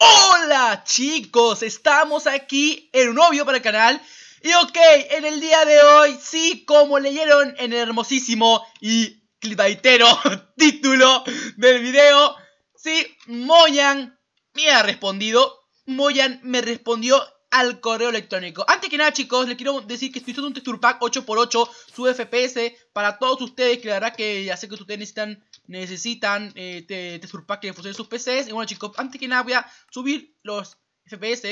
Hola chicos, estamos aquí en un obvio para el canal Y ok, en el día de hoy, sí, como leyeron en el hermosísimo y clipaitero título del video Sí, Moyan me ha respondido Moyan me respondió al correo electrónico. Antes que nada, chicos, les quiero decir que estoy usando un texture 8x8, su FPS, para todos ustedes, que la verdad que ya sé que ustedes necesitan necesitan eh, texture pack que funcione sus PCs. Y bueno, chicos, antes que nada voy a subir los FPS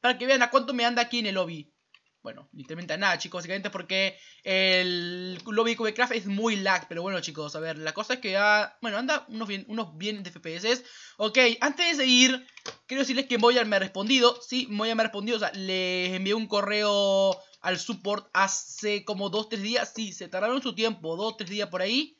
para que vean a cuánto me anda aquí en el lobby bueno, literalmente nada, chicos, básicamente porque el lobby Cubecraft es muy lag, pero bueno, chicos, a ver, la cosa es que ya, ah, bueno, anda unos bien, unos bien de FPS. Ok, antes de seguir, quiero decirles que Moya me ha respondido, sí, Moya me ha respondido, o sea, les envié un correo al support hace como 2-3 días, sí, se tardaron su tiempo, 2-3 días por ahí,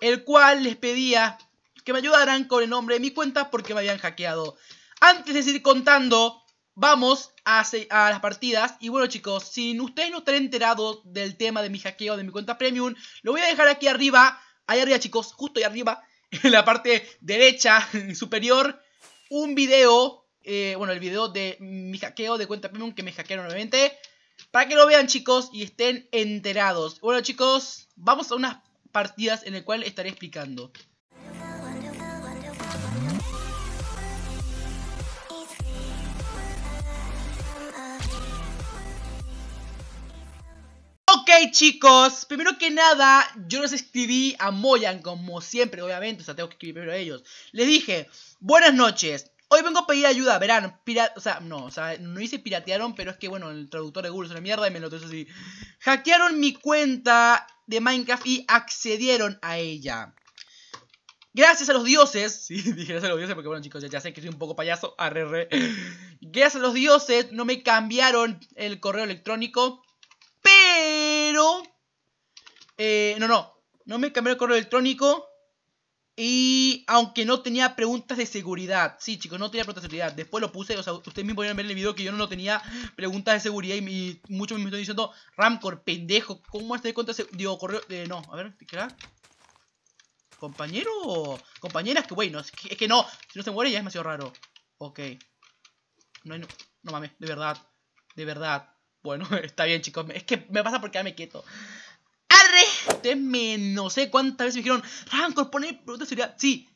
el cual les pedía que me ayudaran con el nombre de mi cuenta porque me habían hackeado. Antes de seguir contando Vamos a, las partidas. Y bueno, chicos, si ustedes no están enterados del tema de mi hackeo de mi cuenta premium, lo voy a dejar aquí arriba. Ahí arriba, chicos, justo ahí arriba, en la parte derecha superior, un video. Eh, bueno, el video de mi hackeo de cuenta premium que me hackearon nuevamente. Para que lo vean, chicos, y estén enterados. Bueno, chicos, vamos a unas partidas en las cual estaré explicando. chicos, primero que nada, yo les escribí a Moyan, como siempre, obviamente, o sea, tengo que escribir primero a ellos. Les dije, buenas noches, hoy vengo a pedir ayuda, verán, o sea, no, o sea, no hice piratearon, pero es que, bueno, el traductor de Google es una mierda y me lo traes así. Hackearon mi cuenta de Minecraft y accedieron a ella. Gracias a los dioses, sí, dije gracias a los dioses porque bueno chicos, ya, sé que soy un poco payaso, arre, arre, Gracias a los dioses no me cambiaron el correo electrónico, pero pero... Eh, no, no, no me cambié el correo electrónico. Y aunque no tenía preguntas de seguridad, sí chicos, no tenía preguntas de seguridad. Después lo puse, o sea, ustedes mismos podían ver el video que yo no tenía preguntas de seguridad y, muchos me están diciendo, Ramcor, pendejo, ¿cómo has de cuenta? Digo, correo, eh, no, a ver, ¿qué era? ¿Compañero compañeras? Que bueno, es que, no, si no se muere ya es demasiado raro. Ok. No, no mames, de verdad, de verdad. Bueno, está bien, chicos. Es que me pasa porque ya me quieto. ¡Arre! no sé cuántas veces me dijeron, Rancor, pone preguntas de seguridad. Sí,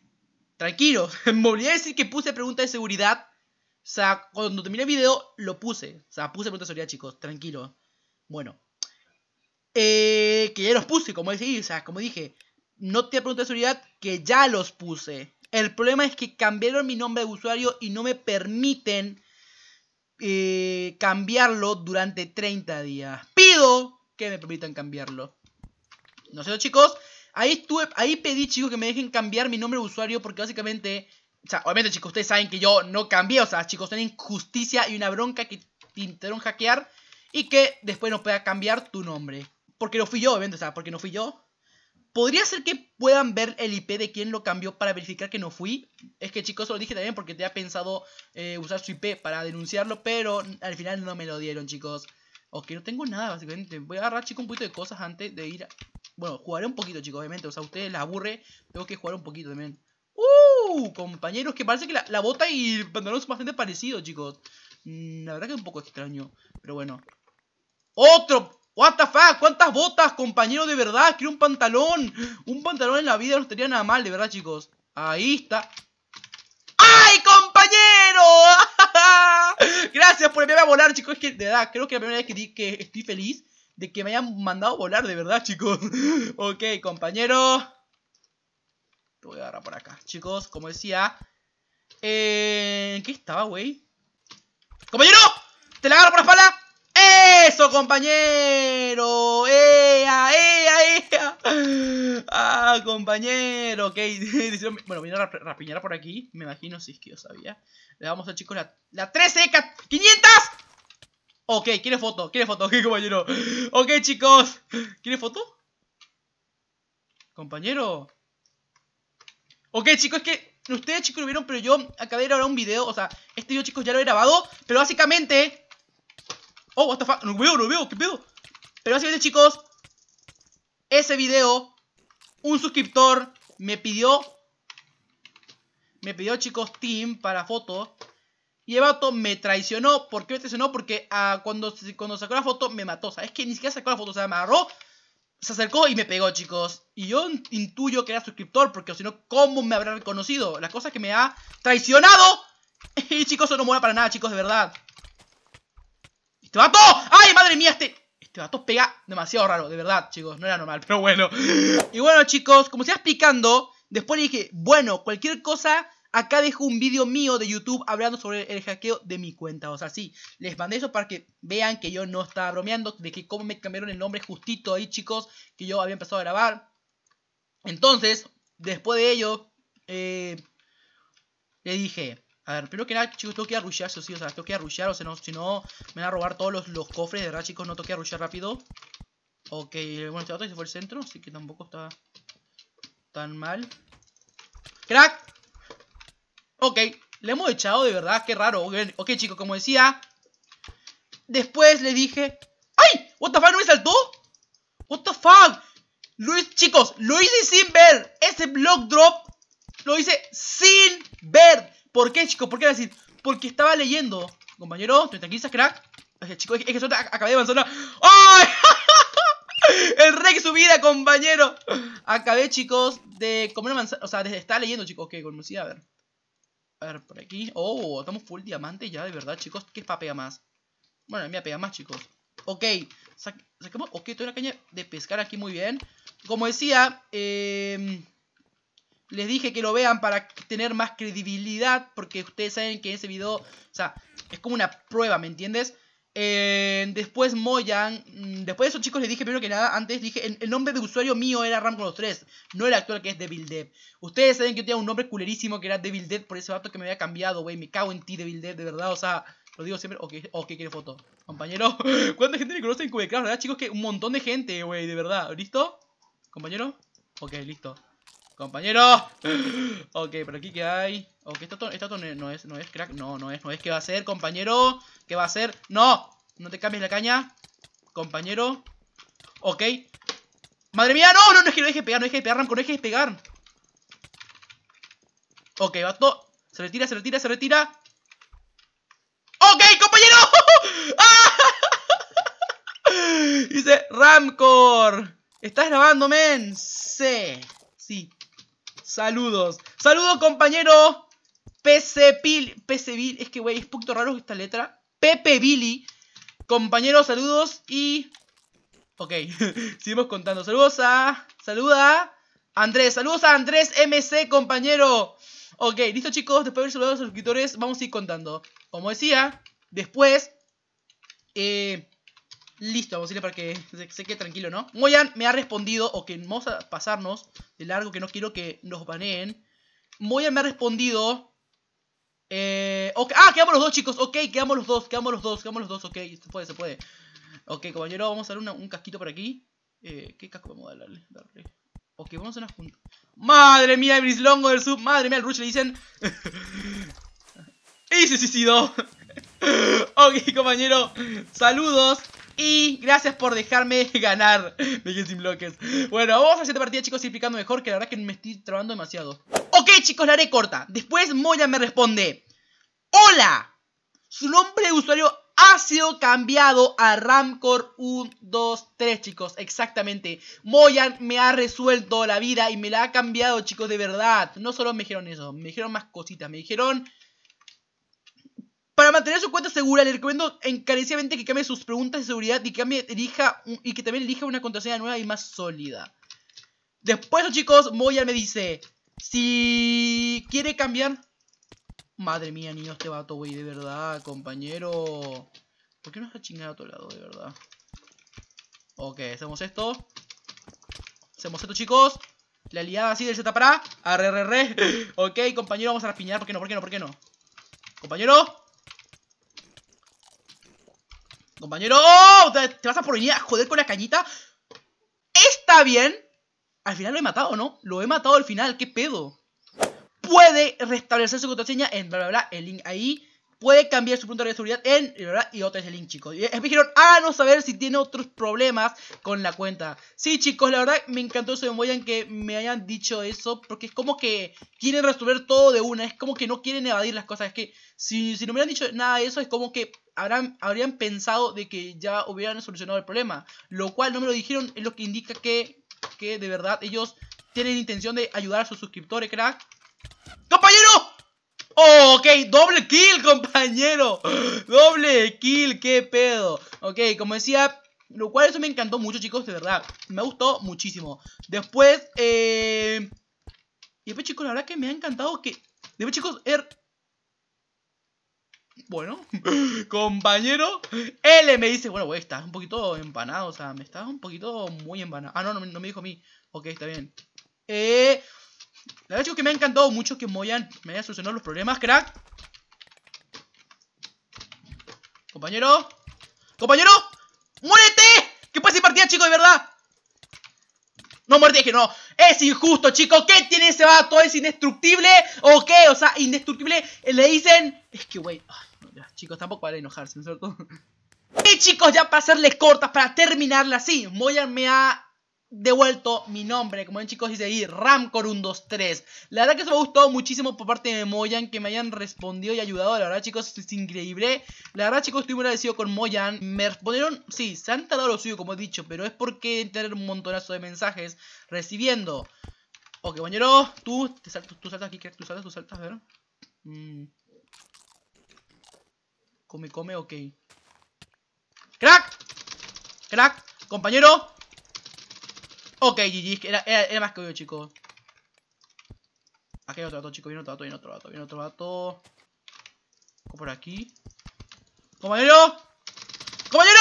tranquilo me olvidé a decir que puse preguntas de seguridad. O sea, cuando terminé el video, lo puse. O sea, puse preguntas de seguridad, chicos. Tranquilo. Bueno. Eh, que ya los puse, como decir, o sea, como dije. No te preguntas de seguridad, que ya los puse. El problema es que cambiaron mi nombre de usuario y no me permiten eh, cambiarlo durante 30 días. Pido que me permitan cambiarlo. No sé, chicos. Ahí, estuve, ahí pedí, chicos, que me dejen cambiar mi nombre de usuario porque básicamente... O sea, obviamente, chicos, ustedes saben que yo no cambié. O sea, chicos, una injusticia y una bronca que intentaron hackear y que después no pueda cambiar tu nombre. Porque no fui yo, obviamente, o sea, porque no fui yo. Podría ser que puedan ver el IP de quién lo cambió para verificar que no fui. Es que chicos, lo dije también porque te ha pensado eh, usar su IP para denunciarlo, pero al final no me lo dieron, chicos. que no tengo nada, básicamente. Voy a agarrar, chicos, un poquito de cosas antes de ir... A... Bueno, jugaré un poquito, chicos, obviamente. O sea, a ustedes les aburre. Tengo que jugar un poquito también. ¡Uh! Compañeros, que parece que la, bota y el pantalón son bastante parecidos, chicos. Mm, la verdad que es un poco extraño. Pero bueno. ¡Otro What the cuántas botas, compañero, de verdad, quiero un pantalón. Un pantalón en la vida no estaría nada mal, de verdad, chicos. Ahí está. ¡Ay, compañero! Gracias por enviarme a volar, chicos. Es que, de verdad, creo que la primera vez que, que estoy feliz de que me hayan mandado volar, de verdad, chicos. ok, compañero. Te voy a agarrar por acá. Chicos, como decía... Eh, ¿Qué estaba, güey? ¡Compañero! compañero. ¡Ea, ea, ea! Ah, compañero. Ok. bueno, vino a rapiñar por aquí. Me imagino si es que yo sabía. Le vamos a chicos la, la 13 500 Ok, quiere foto, quiere foto, ok compañero Ok chicos, ¿quiere foto? Compañero Ok chicos, es que ustedes chicos lo vieron, pero yo acabé de grabar un video O sea, este video chicos ya lo he grabado Pero básicamente Oh, what the fuck, no veo, no veo, ¿qué pedo? Pero básicamente, chicos, ese video, un suscriptor me pidió, me pidió, chicos, team para fotos Y el me traicionó. ¿Por qué me traicionó? Porque ah, cuando, cuando sacó la foto me mató. O sea, es que ni siquiera sacó la foto, o sea, me se acercó y me pegó, chicos. Y yo intuyo que era suscriptor, porque si no, ¿cómo me habrá reconocido? La cosa es que me ha traicionado. Y chicos, eso no mola para nada, chicos, de verdad. ¡Este vato! ¡Ay, madre mía! Este, este vato pega demasiado raro, de verdad, chicos. No era normal, pero bueno. Y bueno, chicos, como se está explicando, después le dije, bueno, cualquier cosa... Acá dejo un vídeo mío de YouTube hablando sobre el hackeo de mi cuenta. O sea, sí, les mandé eso para que vean que yo no estaba bromeando. De que cómo me cambiaron el nombre justito ahí, chicos. Que yo había empezado a grabar. Entonces, después de ello, eh, le dije, a ver, primero que nada, chicos, tengo que arrullar, sí, o sea, tengo que arrullar, o sea, si no, me van a robar todos los, los cofres, de verdad, chicos, no tengo que arrullar rápido. Ok, bueno, este otro se fue al centro, así que tampoco está tan mal. ¡Crack! Ok, le hemos echado de verdad, qué raro. Ok, chicos, como decía, después le dije... ¡Ay! ¿What the fuck? ¿No me saltó? ¿What the fuck? Luis, chicos, lo hice sin ver. Ese block drop lo hice sin ver. ¿Por qué, chicos? ¿Por qué decir? Porque estaba leyendo. Compañero, ¿te tranquilizas, crack? chicos, es que, yo acabé de avanzar. ¡Ay! El rey su vida, compañero. Acabé, chicos, de comer manzana. O sea, desde estar leyendo, chicos. Ok, conocía, a ver. A ver, por aquí. Oh, estamos full diamante ya, de verdad, chicos. ¿Qué es para pegar más? Bueno, me pega más, chicos. Ok, sacamos. Ok, tengo una caña de pescar aquí muy bien. Como decía, eh les dije que lo vean para tener más credibilidad, porque ustedes saben que ese video, o sea, es como una prueba, ¿me entiendes? Eh, después Moyan, mm, después de esos chicos les dije primero que nada, antes dije, el, nombre de usuario mío era los 3 no el actual que es Devil Ustedes saben que yo tenía un nombre culerísimo que era Devil Dead por ese dato que me había cambiado, güey, me cago en ti Devil de verdad, o sea... Lo digo siempre. Ok, ok, quiere foto. Compañero, ¿cuánta gente le conoce en Cubecraft? ¿Verdad, chicos? Que un montón de gente, güey, de verdad. ¿Listo? ¿Compañero? Ok, listo. Compañero Ok, pero aquí que hay Ok, esta no es, no es, crack No, no es, no es, ¿qué va a ser, compañero? ¿Qué va a hacer? ¡No! No te cambies la caña Compañero Ok ¡Madre mía! ¡No! No, no es que no deje pegar, no deje pegar, no deje pegar Ok, va todo Se retira, se retira, se retira Ok, compañero ah. Dice Ramcor Estás grabando, men Sí, sí Saludos. Saludos, compañero. PC Pil. PC Es que, güey, es poquito raro esta letra. Pepe Billy. Compañeros, saludos y... Ok, seguimos contando. Saludos a... Saluda Andrés. Saludos a Andrés MC, compañero. Ok, listo chicos. Después de haber saludado a los suscriptores, vamos a ir contando. Como decía, después... Eh, Listo, vamos a decirle para que se, quede tranquilo, ¿no? Moyan me ha respondido, o que vamos a pasarnos de largo, que no quiero que nos baneen. Moyan me ha respondido... Eh, Ah, quedamos los dos, chicos. Ok, quedamos los dos, quedamos los dos, quedamos los dos. Ok, se puede, se puede. Ok, compañero, vamos a dar un casquito por aquí. Eh, ¿Qué casco vamos a darle? Ok, vamos a una Madre mía, el brislongo del sub. Madre mía, el Rush le dicen. y se suicidó. ok, compañero. Saludos. Y gracias por dejarme ganar. Me quedé bloques. Bueno, vamos a hacer esta partida, chicos, y explicando mejor, que la verdad que me estoy trabando demasiado. Ok, chicos, la haré corta. Después Moyan me responde. ¡Hola! Su nombre de usuario ha sido cambiado a Ramcor 123, chicos. Exactamente. Moyan me ha resuelto la vida y me la ha cambiado, chicos, de verdad. No solo me dijeron eso, me dijeron más cositas. Me dijeron tener su cuenta segura, le recomiendo encarecidamente que cambie sus preguntas de seguridad y, cambie, y que también elija una contraseña nueva y más sólida. Después, chicos, Moya me dice, si quiere cambiar... Madre mía, niño, este vato, güey, de verdad, compañero. ¿Por qué no está chingado a otro lado, de verdad? Ok, hacemos esto. Hacemos esto, chicos. La aliada así del Z para. Arre, re, re. Ok, compañero, vamos a rapiñar. ¿Por qué no? ¿Por qué no? ¿Por qué no? Compañero compañero. ¡Oh! Te vas a por venir a joder con la cañita. Está bien. Al final lo he matado, ¿no? Lo he matado al final. ¿Qué pedo? Puede restablecer su contraseña en bla bla bla. El link ahí puede cambiar su punto de seguridad en y otra es el link, chicos. Y eh, me dijeron, háganos saber si tiene otros problemas con la cuenta. Sí, chicos, la verdad me encantó eso de que me hayan dicho eso, porque es como que quieren resolver todo de una, es como que no quieren evadir las cosas. Es que si, no me hubieran dicho nada de eso, es como que habrán, habrían pensado de que ya hubieran solucionado el problema. Lo cual no me lo dijeron, es lo que indica que, que de verdad ellos tienen intención de ayudar a sus suscriptores, crack. ¡Compañero! Oh, ok, doble kill, compañero. Doble kill, qué pedo. Ok, como decía, lo cual eso me encantó mucho, chicos, de verdad. Me gustó muchísimo. Después, eh... Y después, chicos, la verdad que me ha encantado que... Después, chicos, er... Bueno, compañero, L me dice, bueno, güey, estás un poquito empanado, o sea, me estás un poquito muy empanado. Ah, no, no, no me dijo a mí. Ok, está bien. Eh... La verdad es que me ha encantado mucho que Moyan me haya solucionado los problemas, crack. Compañero. Compañero. ¡Muérete! ¿Qué pasa partida, chicos, de verdad? No, muerte, que no. Es injusto, chicos. ¿Qué tiene ese vato? ¿Es indestructible? ¿O qué? O sea, indestructible. Le dicen... Es que, güey... chicos, tampoco vale enojarse, ¿no es cierto? Y chicos, ya para hacerles cortas, para terminarla así, Moyan me ha devuelto mi nombre. Como ven chicos, dice ahí ramcor 123 La verdad que eso me ha gustado muchísimo por parte de Moyan, que me hayan respondido y ayudado. La verdad chicos, es increíble. La verdad chicos, estoy muy agradecido con Moyan. Me respondieron, sí, se han tardado lo suyo como he dicho, pero es porque tener un montonazo de mensajes recibiendo. Ok, compañero, tú, saltas, tú saltas aquí, tú saltas, tú saltas, a ver. Mm. Come, come, ok. ¡Crack! ¡Crack! Compañero, Ok, GG, era, era, era más que obvio, chicos. Aquí hay otro dato, chicos. Viene otro dato, viene otro dato, viene otro dato. Por aquí. ¡Compañero! ¡Compañero!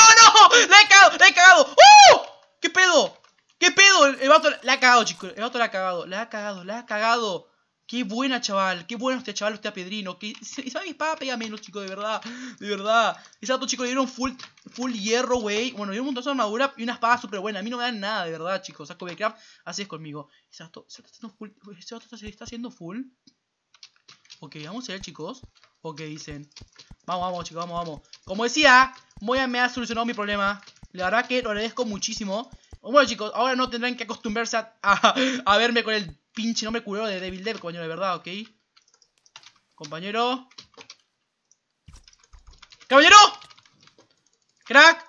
¡No! le he cagado! le he cagado! ¡Uh! ¿Qué pedo? ¿Qué pedo? El, el vato la ha cagado, chicos. El vato le ha cagado. La ha cagado, le ha cagado. Qué buena, chaval. Qué bueno este chaval, este pedrino. Que sabe mi espada pega menos, chicos, de verdad. De verdad. exacto otro chico le dieron full, full hierro, güey. Bueno, dieron un montón de armadura y una espada súper buena. A mí no me dan nada, de verdad, chicos. Saco craft, así es conmigo. Ese auto se está haciendo full. Ok, vamos a ver, chicos. Ok, dicen. Vamos, vamos, chicos, vamos, vamos. Como decía, a me ha solucionado mi problema. La verdad que lo agradezco muchísimo. Bueno, chicos, ahora no tendrán que acostumbrarse a, a verme con el pinche nombre culero de Devil compañero, de verdad, ¿ok? Compañero. ¡Caballero! ¡Crack!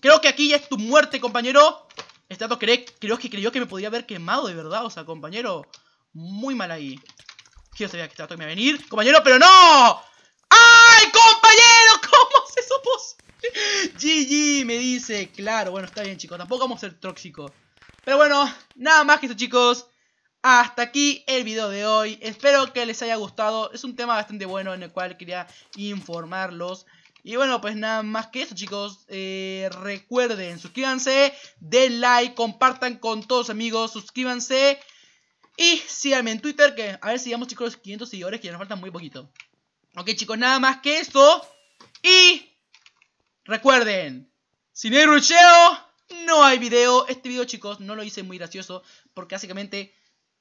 Creo que aquí ya es tu muerte, compañero. Estrato creo que creyó que me podía haber quemado, de verdad. O sea, compañero. Muy mal ahí. Yo sabía que este todo me iba a venir. Compañero, pero no. ¡Ay, compañero! ¿Cómo se supo? GG, me dice. Claro, bueno, está bien, chicos. Tampoco vamos a ser tóxicos. Pero bueno, nada más que eso, chicos. Hasta aquí el video de hoy, espero que les haya gustado, es un tema bastante bueno en el cual quería informarlos. Y bueno, pues nada más que eso, chicos. Eh, recuerden, suscríbanse, den like, compartan con todos amigos, suscríbanse. Y síganme en Twitter, que a ver si llegamos, chicos, los 500 seguidores, que ya nos faltan muy poquito. Ok, chicos, nada más que eso. Y recuerden, sin el rucheo, no hay video. Este video, chicos, no lo hice muy gracioso, porque básicamente...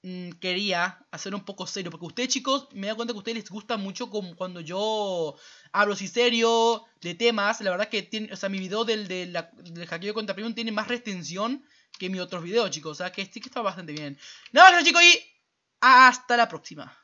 Mm, quería hacer un poco serio. Porque ustedes, chicos, me da cuenta que a ustedes les gusta mucho como cuando yo hablo así serio de temas. La verdad que tiene, o sea, mi video del, del, del hackeo de cuenta premium tiene más retención que mi otros videos, chicos. O sea, que sí que está bastante bien. Nada más, chicos, y hasta la próxima.